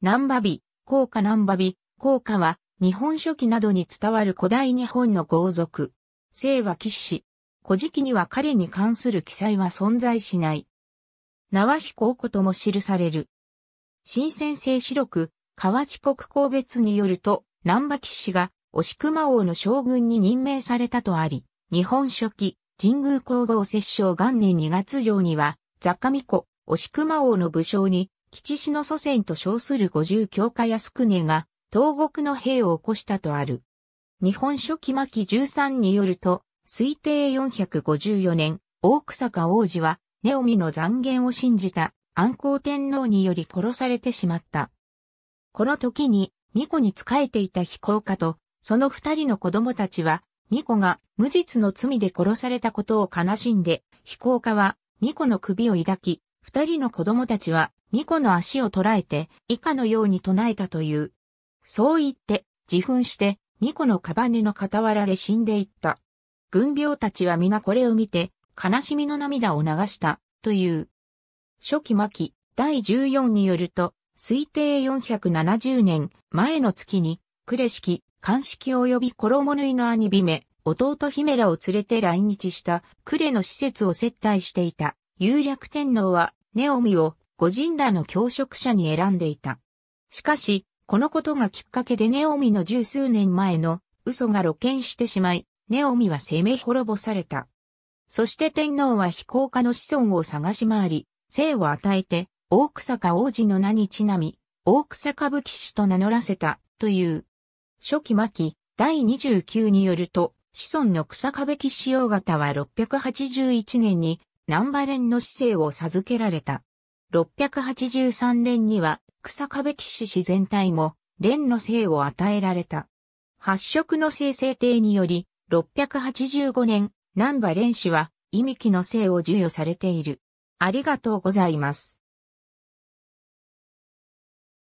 南波美、高歌南波美、高歌は、日本書紀などに伝わる古代日本の豪族。姓は騎士。古事記には彼に関する記載は存在しない。縄飛行庫とも記される。新鮮性四六、河内国公別によると、南波騎士が、押熊王の将軍に任命されたとあり、日本書紀、神宮皇后摂政元年2月上には、雑貨巫女、押熊王の武将に、吉氏の祖先と称する五十教家安国が、東国の兵を起こしたとある。日本書紀巻13によると、推定454年、大草加王子は、ネオミの残言を信じた安康天皇により殺されてしまった。この時に、巫女に仕えていた非行家と、その二人の子供たちは、巫女が無実の罪で殺されたことを悲しんで、非行家は巫女の首を抱き、二人の子供たちは巫女の足を捉えて、以下のように唱えたという。そう言って、自噴して、巫女のカバネの傍らで死んでいった。軍病たちは皆これを見て、悲しみの涙を流した、という。初期末期、第14によると、推定470年前の月に、呉式、鑑識及び衣縫いの兄姫、弟姫らを連れて来日した呉の施設を接待していた、有略天皇は、ネオミを五人らの教職者に選んでいた。しかし、このことがきっかけでネオミの十数年前の嘘が露見してしまい、ネオミは攻め滅ぼされた。そして天皇は非公家の子孫を探し回り、姓を与えて、大草か王子の名にちなみ、大草か武伎師と名乗らせた、という。初期末期、第29によると、子孫の草歌舞伎師王方は681年に、南馬連の市政を授けられた。683連には、草壁騎士自然体も、連の姓を与えられた。発色の生成帝により、685年、南波連氏は、意味木の姓を授与されている。ありがとうございます。